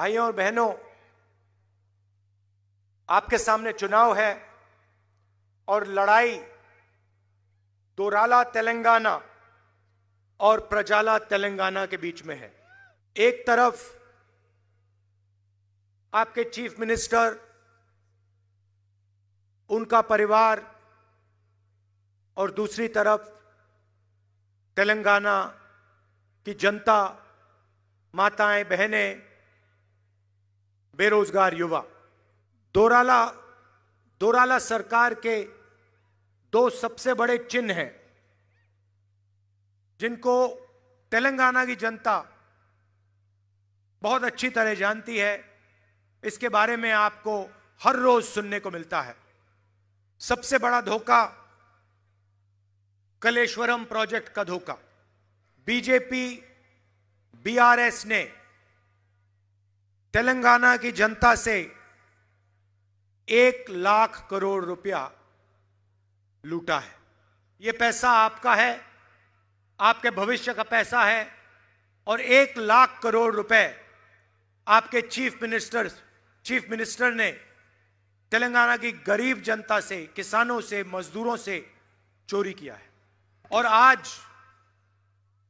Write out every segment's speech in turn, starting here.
भाइयों और बहनों आपके सामने चुनाव है और लड़ाई दोराला तेलंगाना और प्रजाला तेलंगाना के बीच में है एक तरफ आपके चीफ मिनिस्टर उनका परिवार और दूसरी तरफ तेलंगाना की जनता माताएं बहनें बेरोजगार युवा दोराला दोराला सरकार के दो सबसे बड़े चिन्ह हैं जिनको तेलंगाना की जनता बहुत अच्छी तरह जानती है इसके बारे में आपको हर रोज सुनने को मिलता है सबसे बड़ा धोखा कलेश्वरम प्रोजेक्ट का धोखा बीजेपी बीआरएस ने तेलंगाना की जनता से एक लाख करोड़ रुपया लूटा है ये पैसा आपका है आपके भविष्य का पैसा है और एक लाख करोड़ रुपए आपके चीफ मिनिस्टर चीफ मिनिस्टर ने तेलंगाना की गरीब जनता से किसानों से मजदूरों से चोरी किया है और आज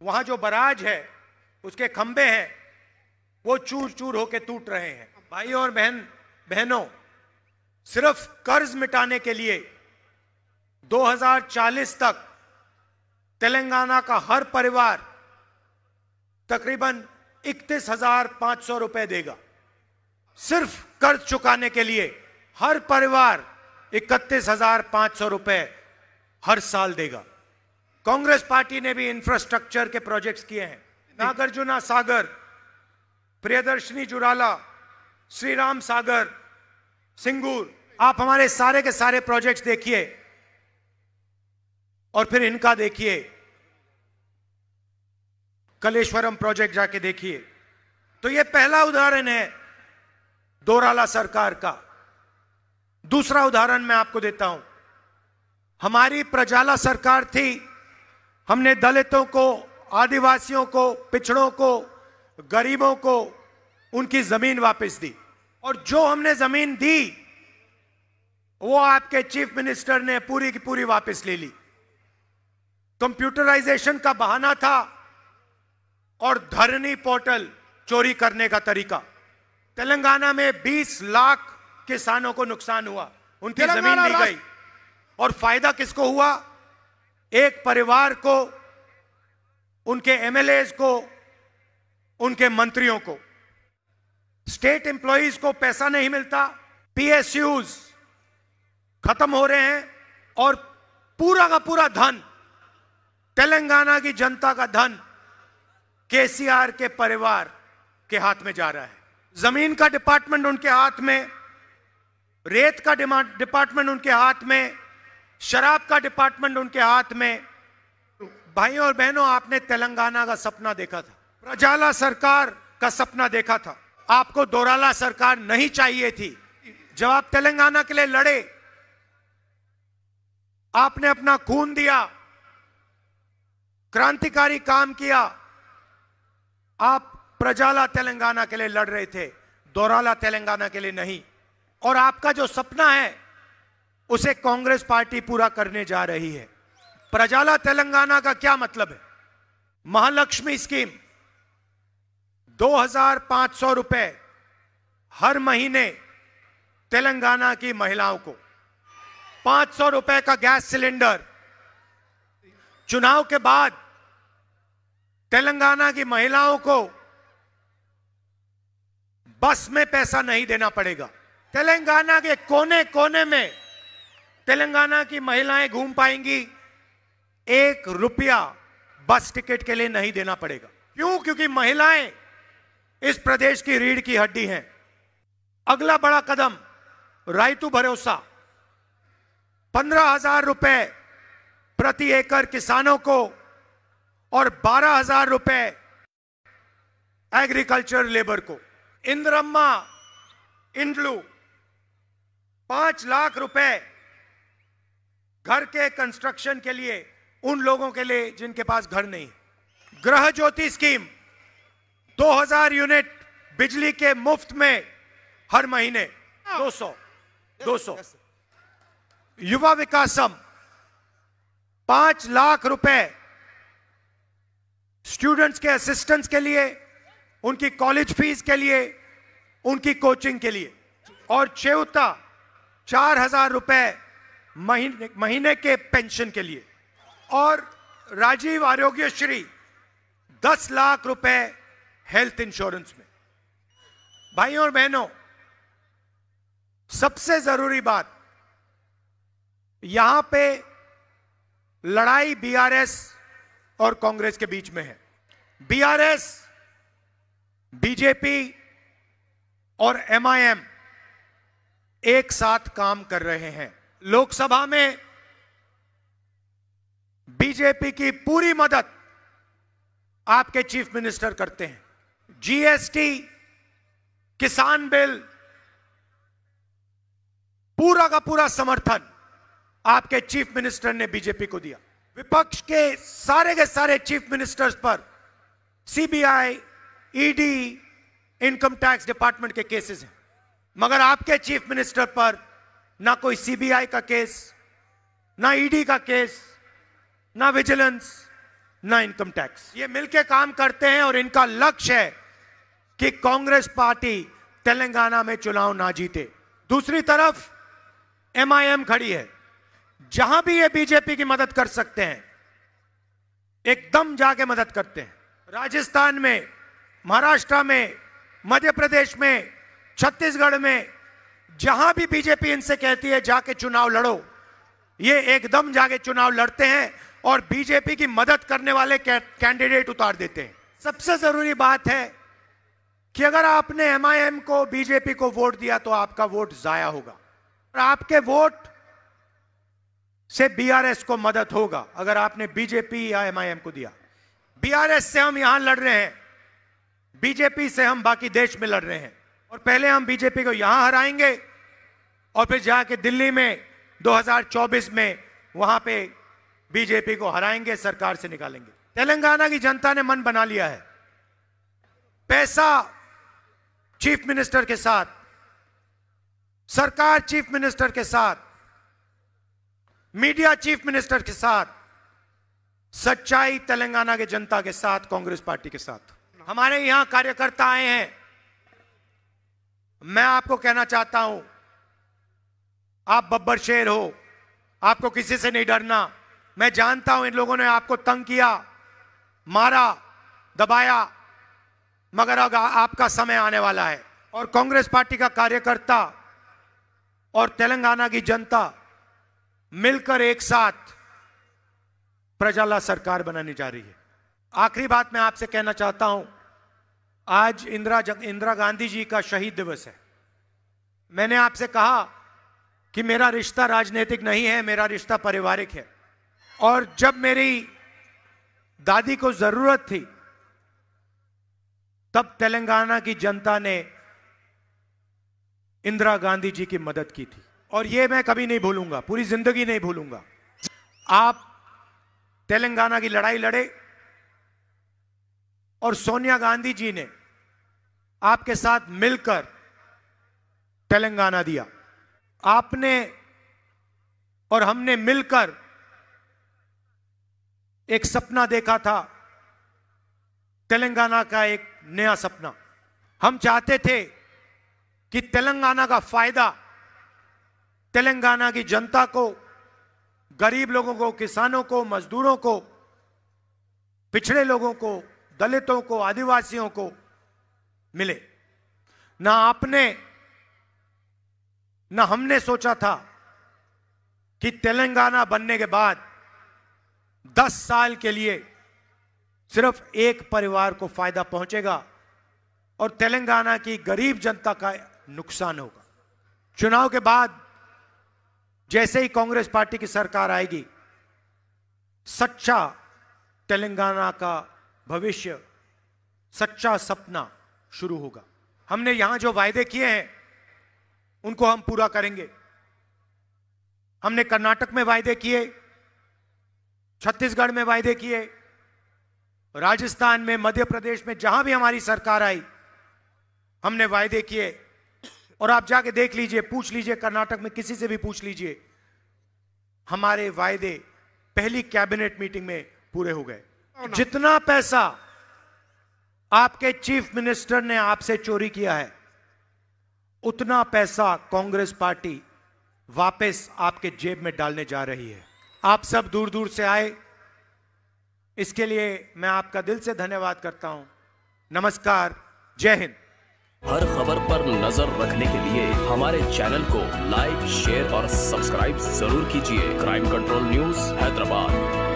वहां जो बराज है उसके खंबे हैं वो चूर चूर होके टूट रहे हैं भाई और बहन बहनों सिर्फ कर्ज मिटाने के लिए 2040 तक तेलंगाना का हर परिवार तकरीबन इकतीस हजार पांच सौ रुपए देगा सिर्फ कर्ज चुकाने के लिए हर परिवार इकतीस हजार पांच सौ रुपए हर साल देगा कांग्रेस पार्टी ने भी इंफ्रास्ट्रक्चर के प्रोजेक्ट्स किए हैं नागार्जुना सागर प्रियदर्शनी जुराला श्री राम सागर सिंगूर आप हमारे सारे के सारे प्रोजेक्ट्स देखिए और फिर इनका देखिए कलेश्वरम प्रोजेक्ट जाके देखिए तो यह पहला उदाहरण है दोराला सरकार का दूसरा उदाहरण मैं आपको देता हूं हमारी प्रजाला सरकार थी हमने दलितों को आदिवासियों को पिछड़ों को गरीबों को उनकी जमीन वापस दी और जो हमने जमीन दी वो आपके चीफ मिनिस्टर ने पूरी की पूरी वापस ले ली कंप्यूटराइजेशन का बहाना था और धरनी पोर्टल चोरी करने का तरीका तेलंगाना में 20 लाख किसानों को नुकसान हुआ उनकी जमीन ली गई और फायदा किसको हुआ एक परिवार को उनके एमएलए को उनके मंत्रियों को स्टेट एम्प्लॉज को पैसा नहीं मिलता पीएसयूज खत्म हो रहे हैं और पूरा का पूरा धन तेलंगाना की जनता का धन केसीआर के परिवार के हाथ में जा रहा है जमीन का डिपार्टमेंट उनके हाथ में रेत का डिपार्टमेंट उनके हाथ में शराब का डिपार्टमेंट उनके हाथ में भाइयों और बहनों आपने तेलंगाना का सपना देखा था प्रजाला सरकार का सपना देखा था आपको दोराला सरकार नहीं चाहिए थी जब आप तेलंगाना के लिए लड़े आपने अपना खून दिया क्रांतिकारी काम किया आप प्रजाला तेलंगाना के लिए लड़ रहे थे दोराला तेलंगाना के लिए नहीं और आपका जो सपना है उसे कांग्रेस पार्टी पूरा करने जा रही है प्रजाला तेलंगाना का क्या मतलब है महालक्ष्मी स्कीम 2500 रुपए हर महीने तेलंगाना की महिलाओं को 500 रुपए का गैस सिलेंडर चुनाव के बाद तेलंगाना की महिलाओं को बस में पैसा नहीं देना पड़ेगा तेलंगाना के कोने कोने में तेलंगाना की महिलाएं घूम पाएंगी एक रुपया बस टिकट के लिए नहीं देना पड़ेगा क्यों क्योंकि महिलाएं इस प्रदेश की रीढ़ की हड्डी हैं अगला बड़ा कदम रायतु भरोसा पंद्रह हजार रुपए प्रति एकड़ किसानों को और बारह हजार रुपए एग्रीकल्चर लेबर को इंद्रम्मा इंडलू पांच लाख रुपए घर के कंस्ट्रक्शन के लिए उन लोगों के लिए जिनके पास घर नहीं ग्रह ज्योति स्कीम 2000 यूनिट बिजली के मुफ्त में हर महीने 200 200 युवा विकासम पांच लाख रुपए स्टूडेंट्स के असिस्टेंस के लिए उनकी कॉलेज फीस के लिए उनकी कोचिंग के लिए और चेवता चार हजार रुपए महीने महीने के पेंशन के लिए और राजीव आरोग्य श्री दस लाख रुपए हेल्थ इंश्योरेंस में भाई और बहनों सबसे जरूरी बात यहां पे लड़ाई बीआरएस और कांग्रेस के बीच में है बीआरएस बीजेपी और एमआईएम एक साथ काम कर रहे हैं लोकसभा में बीजेपी की पूरी मदद आपके चीफ मिनिस्टर करते हैं जीएसटी किसान बिल पूरा का पूरा समर्थन आपके चीफ मिनिस्टर ने बीजेपी को दिया विपक्ष के सारे के सारे चीफ मिनिस्टर्स पर CBI ED e income tax department के केसेस हैं मगर आपके चीफ मिनिस्टर पर ना कोई सीबीआई का केस ना ईडी e का केस ना विजिलेंस ना इनकम टैक्स ये मिलके काम करते हैं और इनका लक्ष्य है कि कांग्रेस पार्टी तेलंगाना में चुनाव ना जीते दूसरी तरफ एमआईएम खड़ी है जहां भी ये बीजेपी की मदद कर सकते हैं एकदम जाके मदद करते हैं राजस्थान में महाराष्ट्र में मध्य प्रदेश में छत्तीसगढ़ में जहां भी बीजेपी इनसे कहती है जाके चुनाव लड़ो ये एकदम जाके चुनाव लड़ते हैं और बीजेपी की मदद करने वाले कैंडिडेट उतार देते हैं सबसे जरूरी बात है कि अगर आपने एमआईएम को बीजेपी को वोट दिया तो आपका वोट जाया होगा और आपके वोट से बीआरएस को मदद होगा अगर आपने बीजेपी या एमआईएम को दिया बीआरएस से हम यहां लड़ रहे हैं बीजेपी से हम बाकी देश में लड़ रहे हैं और पहले हम बीजेपी को यहां हराएंगे और फिर जाके दिल्ली में 2024 में वहां पे बीजेपी को हराएंगे सरकार से निकालेंगे तेलंगाना की जनता ने मन बना लिया है पैसा चीफ मिनिस्टर के साथ सरकार चीफ मिनिस्टर के साथ मीडिया चीफ मिनिस्टर के साथ सच्चाई तेलंगाना के जनता के साथ कांग्रेस पार्टी के साथ हमारे यहां कार्यकर्ता आए हैं मैं आपको कहना चाहता हूं आप बब्बर शेर हो आपको किसी से नहीं डरना मैं जानता हूं इन लोगों ने आपको तंग किया मारा दबाया मगर अब आपका समय आने वाला है और कांग्रेस पार्टी का कार्यकर्ता और तेलंगाना की जनता मिलकर एक साथ प्रजाला सरकार बनाने जा रही है आखिरी बात मैं आपसे कहना चाहता हूं आज इंदिरा इंदिरा गांधी जी का शहीद दिवस है मैंने आपसे कहा कि मेरा रिश्ता राजनीतिक नहीं है मेरा रिश्ता पारिवारिक है और जब मेरी दादी को जरूरत थी तब तेलंगाना की जनता ने इंदिरा गांधी जी की मदद की थी और यह मैं कभी नहीं भूलूंगा पूरी जिंदगी नहीं भूलूंगा आप तेलंगाना की लड़ाई लड़े और सोनिया गांधी जी ने आपके साथ मिलकर तेलंगाना दिया आपने और हमने मिलकर एक सपना देखा था तेलंगाना का एक नया सपना हम चाहते थे कि तेलंगाना का फायदा तेलंगाना की जनता को गरीब लोगों को किसानों को मजदूरों को पिछड़े लोगों को दलितों को आदिवासियों को मिले ना आपने ना हमने सोचा था कि तेलंगाना बनने के बाद दस साल के लिए सिर्फ एक परिवार को फायदा पहुंचेगा और तेलंगाना की गरीब जनता का नुकसान होगा चुनाव के बाद जैसे ही कांग्रेस पार्टी की सरकार आएगी सच्चा तेलंगाना का भविष्य सच्चा सपना शुरू होगा हमने यहां जो वायदे किए हैं उनको हम पूरा करेंगे हमने कर्नाटक में वायदे किए छत्तीसगढ़ में वायदे किए राजस्थान में मध्य प्रदेश में जहां भी हमारी सरकार आई हमने वायदे किए और आप जाके देख लीजिए पूछ लीजिए कर्नाटक में किसी से भी पूछ लीजिए हमारे वायदे पहली कैबिनेट मीटिंग में पूरे हो गए जितना पैसा आपके चीफ मिनिस्टर ने आपसे चोरी किया है उतना पैसा कांग्रेस पार्टी वापस आपके जेब में डालने जा रही है आप सब दूर दूर से आए इसके लिए मैं आपका दिल से धन्यवाद करता हूं नमस्कार जय हिंद हर खबर पर नजर रखने के लिए हमारे चैनल को लाइक शेयर और सब्सक्राइब जरूर कीजिए क्राइम कंट्रोल न्यूज हैदराबाद